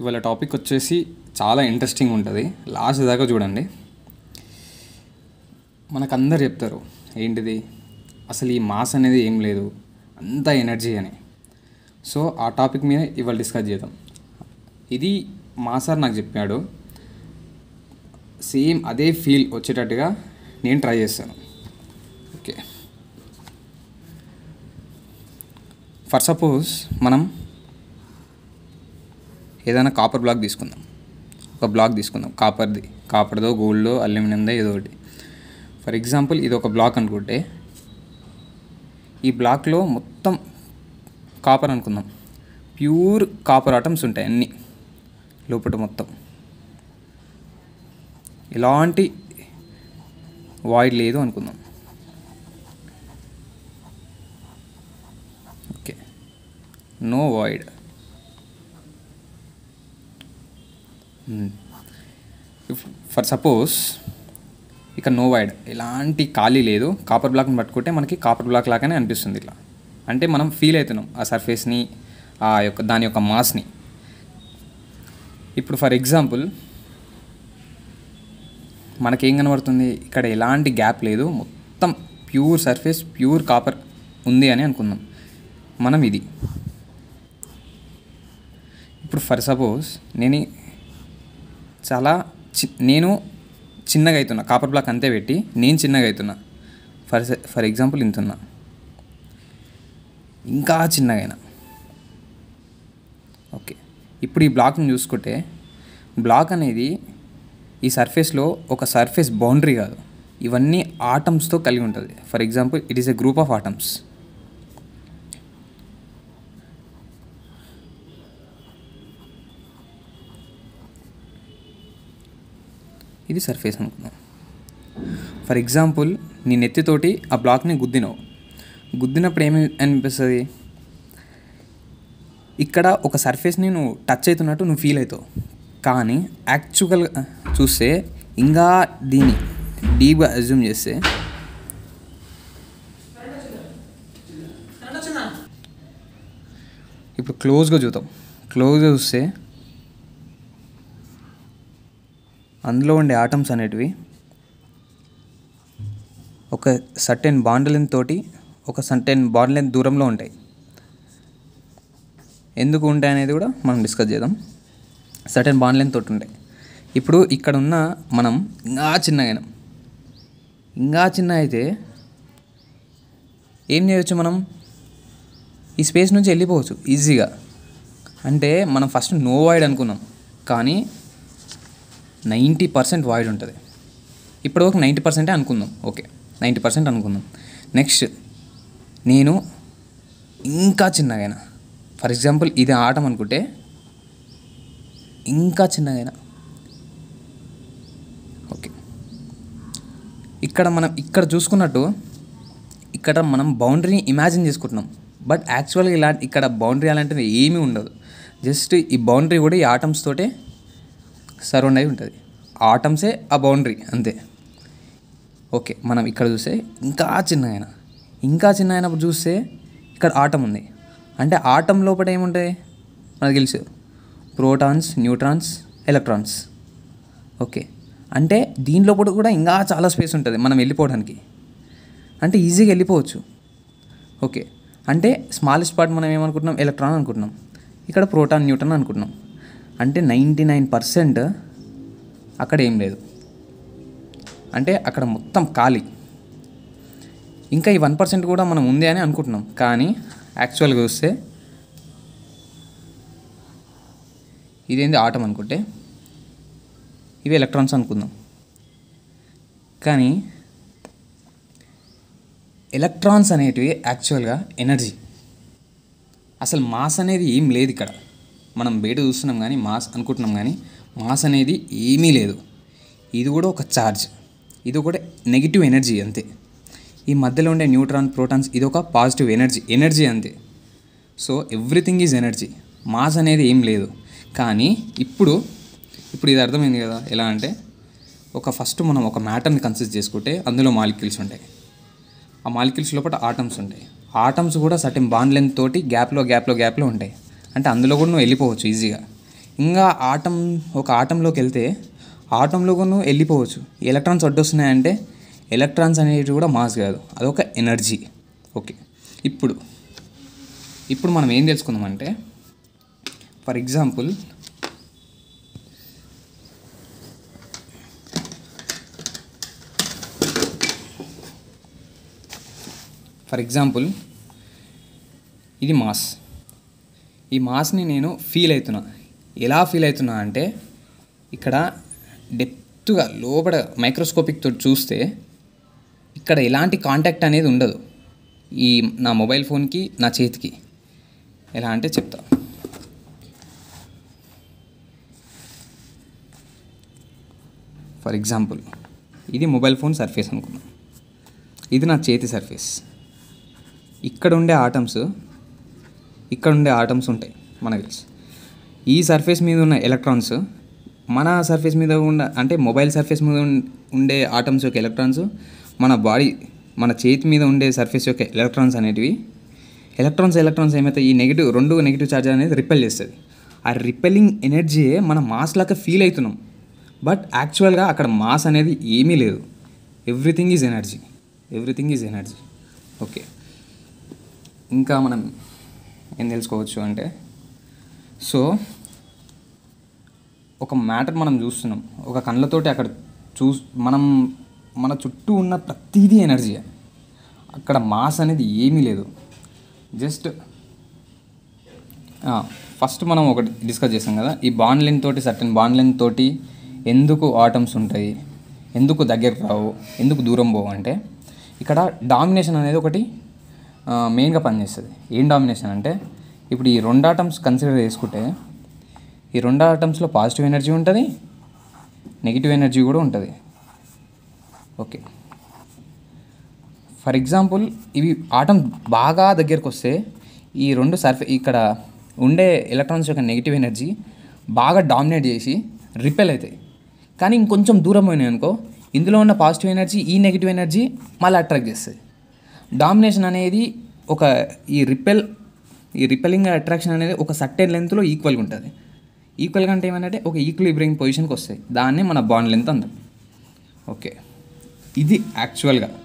ఇవాళ టాపిక్ వచ్చేసి చాలా ఇంట్రెస్టింగ్ ఉంటుంది లాస్ట్ దాకా చూడండి మనకందరు చెప్తారు ఏంటిది అసలు ఈ మాస్ అనేది ఏం లేదు అంత ఎనర్జీ అని సో ఆ టాపిక్ మీద ఇవాళ డిస్కస్ చేద్దాం ఇది మా సార్ నాకు చెప్పాడు సేమ్ అదే ఫీల్ వచ్చేటట్టుగా నేను ట్రై చేస్తాను ఓకే ఫర్ సపోజ్ మనం ఏదైనా కాపర్ బ్లాక్ తీసుకుందాం ఒక బ్లాక్ తీసుకుందాం కాపర్ది కాపర్దో గోల్డో అల్యూమినియందో ఏదో ఒకటి ఫర్ ఎగ్జాంపుల్ ఇది ఒక బ్లాక్ అనుకుంటే ఈ బ్లాక్లో మొత్తం కాపర్ అనుకుందాం ప్యూర్ కాపర్ ఆటమ్స్ ఉంటాయి అన్నీ లోపల మొత్తం ఎలాంటి వాయిడ్ లేదు అనుకుందాం okay no void for suppose ఇక నో వైడ్ ఎలాంటి ఖాళీ లేదు కాపర్ బ్లాక్ని పట్టుకుంటే మనకి కాపర్ బ్లాక్ లాగానే అనిపిస్తుంది ఇట్లా అంటే మనం ఫీల్ అవుతున్నాం ఆ సర్ఫేస్ని ఆ యొక్క దాని యొక్క మాస్ని ఇప్పుడు ఫర్ ఎగ్జాంపుల్ మనకేం కనబడుతుంది ఇక్కడ ఎలాంటి గ్యాప్ లేదు మొత్తం ప్యూర్ సర్ఫేస్ ప్యూర్ కాపర్ ఉంది అని అనుకుందాం మనం ఇది ఇప్పుడు ఫర్ సపోజ్ నేను చాలా చి నేను చిన్నగా అవుతున్నా కాపర్ బ్లాక్ అంతే పెట్టి నేను చిన్నగా అవుతున్నా ఫర్ ఫర్ ఎగ్జాంపుల్ ఇంతున్నా ఇంకా చిన్నగైనా ఓకే ఇప్పుడు ఈ బ్లాక్ని చూసుకుంటే బ్లాక్ అనేది ఈ సర్ఫేస్లో ఒక సర్ఫేస్ బౌండరీ కాదు ఇవన్నీ ఆటమ్స్తో కలిగి ఉంటుంది for example it is a group of atoms ఇది సర్ఫేస్ అనుకుందాం ఫర్ ఎగ్జాంపుల్ నీ నెత్తితోటి ఆ బ్లాక్ని గుద్దినావు గుద్దినప్పుడు ఏమి అనిపిస్తుంది ఇక్కడ ఒక సర్ఫేస్ని నువ్వు టచ్ అవుతున్నట్టు నువ్వు ఫీల్ అవుతావు కానీ యాక్చువల్ చూస్తే ఇంకా దీన్ని డీప్గా అజ్యూమ్ చేస్తే ఇప్పుడు క్లోజ్గా చూద్దాం క్లోజ్గా చూస్తే అందులో ఉండే ఆటమ్స్ అనేటివి ఒక సర్టెన్ బాండ్ తోటి ఒక సర్టెన్ బాండ్ లెంత్ దూరంలో ఉంటాయి ఎందుకు ఉంటాయి అనేది కూడా మనం డిస్కస్ చేద్దాం సర్టెన్ బాండ్ లెంత్ తోటి ఉంటాయి ఇప్పుడు ఇక్కడ ఉన్న మనం ఇంకా చిన్నగా ఇంకా చిన్న అయితే ఏం చేయవచ్చు మనం ఈ స్పేస్ నుంచి వెళ్ళిపోవచ్చు ఈజీగా అంటే మనం ఫస్ట్ నోవాయిడ్ అనుకున్నాం కానీ నైంటీ పర్సెంట్ వాయిడ్ ఉంటుంది ఇప్పుడు ఒక నైంటీ పర్సెంటే అనుకుందాం ఓకే నైంటీ పర్సెంట్ అనుకుందాం నెక్స్ట్ నేను ఇంకా చిన్నగైనా ఫర్ ఎగ్జాంపుల్ ఇది ఆటం అనుకుంటే ఇంకా చిన్నగైనా ఓకే ఇక్కడ మనం ఇక్కడ చూసుకున్నట్టు ఇక్కడ మనం బౌండరీని ఇమాజిన్ చేసుకుంటున్నాం బట్ యాక్చువల్గా ఇలా ఇక్కడ బౌండరీ అలాంటిది ఏమీ ఉండదు జస్ట్ ఈ బౌండరీ కూడా ఈ ఆటమ్స్ తోటే సరౌండ్ అయి ఉంటుంది ఆటమ్సే ఆ బౌండరీ అంతే ఓకే మనం ఇక్కడ చూస్తే ఇంకా చిన్న ఆయన ఇంకా చిన్న అయినప్పుడు చూస్తే ఇక్కడ ఆటం ఉంది అంటే ఆటం లోపల ఏముంటాయి మనకు తెలుసు ప్రోటాన్స్ న్యూట్రాన్స్ ఎలక్ట్రాన్స్ ఓకే అంటే దీని కూడా ఇంకా చాలా స్పేస్ ఉంటుంది మనం వెళ్ళిపోవడానికి అంటే ఈజీగా వెళ్ళిపోవచ్చు ఓకే అంటే స్మాలెస్ట్ పార్ట్ మనం ఏమనుకుంటున్నాం ఎలక్ట్రాన్ అనుకుంటున్నాం ఇక్కడ ప్రోటాన్ న్యూట్రాన్ అనుకుంటున్నాం అంటే నైంటీ నైన్ పర్సెంట్ అక్కడ ఏం లేదు అంటే అక్కడ మొత్తం ఖాళీ ఇంకా ఈ వన్ పర్సెంట్ కూడా మనం ఉంది అని అనుకుంటున్నాం కానీ యాక్చువల్గా చూస్తే ఇదేంది ఆటం అనుకుంటే ఇవి ఎలక్ట్రాన్స్ అనుకుందాం కానీ ఎలక్ట్రాన్స్ అనేటివి యాక్చువల్గా ఎనర్జీ అసలు మాస్ అనేది ఏం లేదు ఇక్కడ మనం బయట చూస్తున్నాం కానీ మాస్ అనుకుంటున్నాం కానీ మాస్ అనేది ఏమీ లేదు ఇది కూడా ఒక ఛార్జ్ ఇది ఒకటి నెగిటివ్ ఎనర్జీ అంతే ఈ మధ్యలో ఉండే న్యూట్రాన్ ప్రోటాన్స్ ఇది ఒక పాజిటివ్ ఎనర్జీ ఎనర్జీ అంతే so everything is energy mass అనేది ఏం లేదు కానీ ఇప్పుడు ఇప్పుడు ఇది అర్థమైంది కదా ఎలా అంటే ఒక ఫస్ట్ మనం ఒక మ్యాటర్ని కన్సిడర్ చేసుకుంటే అందులో మాలిక్యూల్స్ ఉంటాయి ఆ మాలిక్యూల్స్ లోపల ఆటమ్స్ ఉంటాయి ఆటమ్స్ కూడా సటిన్ బాండ్ లెంత్ తోటి గ్యాప్లో గ్యాప్లో గ్యాప్లో ఉంటాయి అంటే అందులో కూడా నువ్వు వెళ్ళిపోవచ్చు ఈజీగా ఇంకా ఆటం ఒక ఆటంలోకి వెళ్తే ఆటంలో కూడా నువ్వు వెళ్ళిపోవచ్చు ఎలక్ట్రాన్స్ వడ్డొస్తున్నాయంటే ఎలక్ట్రాన్స్ అనేవి కూడా మాస్ కాదు అదొక ఎనర్జీ ఓకే ఇప్పుడు ఇప్పుడు మనం ఏం తెలుసుకుందామంటే ఫర్ ఎగ్జాంపుల్ ఫర్ ఎగ్జాంపుల్ ఇది మాస్ ఈ మాస్ని నేను ఫీల్ అవుతున్నా ఎలా ఫీల్ అవుతున్నా అంటే ఇక్కడ డెప్త్గా లోపల మైక్రోస్కోపిక్ తోటి చూస్తే ఇక్కడ ఎలాంటి కాంటాక్ట్ అనేది ఉండదు ఈ నా మొబైల్ ఫోన్కి నా చేతికి ఎలా అంటే చెప్తా ఫర్ ఎగ్జాంపుల్ ఇది మొబైల్ ఫోన్ సర్ఫేస్ అనుకున్నాం ఇది నా చేతి సర్ఫేస్ ఇక్కడ ఉండే ఆటమ్స్ ఇక్కడ ఉండే ఆటమ్స్ ఉంటాయి మనకి ఈ సర్ఫేస్ మీద ఉన్న ఎలక్ట్రాన్స్ మన సర్ఫేస్ మీద ఉన్న అంటే మొబైల్ సర్ఫేస్ మీద ఉండే ఆటమ్స్ యొక్క ఎలక్ట్రాన్స్ మన బాడీ మన చేతి మీద ఉండే సర్ఫేస్ యొక్క ఎలక్ట్రాన్స్ అనేటివి ఎలక్ట్రాన్స్ ఎలక్ట్రాన్స్ ఏమైతే ఈ నెగిటివ్ రెండు నెగిటివ్ ఛార్జ్ అనేది రిపెల్ చేస్తుంది ఆ రిపెల్లింగ్ ఎనర్జీయే మన మాస్ లాగా ఫీల్ అవుతున్నాం బట్ యాక్చువల్గా అక్కడ మాస్ అనేది ఏమీ లేదు everything is energy everything is energy okay ఇంకా మనం ఏం తెలుసుకోవచ్చు అంటే సో ఒక మ్యాటర్ మనం చూస్తున్నాం ఒక కళ్ళతోటి అక్కడ చూ మనం మన చుట్టూ ఉన్న ప్రతిదీ ఎనర్జీ అక్కడ మాస్ అనేది ఏమీ లేదు జస్ట్ ఫస్ట్ మనం ఒకటి డిస్కస్ చేసాం కదా ఈ బాండ్లైన్ తోటి సర్టన్ బాండ్లైన్ తోటి ఎందుకు ఆటమ్స్ ఉంటాయి ఎందుకు దగ్గరకు రావు ఎందుకు దూరం పోవు అంటే ఇక్కడ డామినేషన్ అనేది ఒకటి మెయిన్గా పనిచేస్తుంది ఏం డామినేషన్ అంటే ఇప్పుడు ఈ రెండు ఆటమ్స్ కన్సిడర్ చేసుకుంటే ఈ రెండు ఆటమ్స్లో పాజిటివ్ ఎనర్జీ ఉంటుంది నెగిటివ్ ఎనర్జీ కూడా ఉంటుంది ఓకే ఫర్ ఎగ్జాంపుల్ ఇవి ఆటం బాగా దగ్గరకు వస్తే ఈ రెండు సర్ఫే ఇక్కడ ఉండే ఎలక్ట్రాన్స్ యొక్క నెగిటివ్ ఎనర్జీ బాగా డామినేట్ చేసి రిపెల్ అవుతాయి కానీ ఇంకొంచెం దూరం పోయినాయి అనుకో ఇందులో ఉన్న పాజిటివ్ ఎనర్జీ ఈ నెగిటివ్ ఎనర్జీ మళ్ళీ అట్రాక్ట్ చేస్తుంది డామినేషన్ అనేది ఒక ఈ రిపెల్ ఈ రిపెలింగ్ అట్రాక్షన్ అనేది ఒక సర్టెన్ లెంత్లో ఈక్వల్గా ఉంటుంది ఈక్వల్గా అంటే ఏమంటే ఒక ఈక్విలిబ్రింగ్ పొజిషన్కి వస్తాయి దాన్నే మన బాండ్ లెంత్ అంటాం ఓకే ఇది యాక్చువల్గా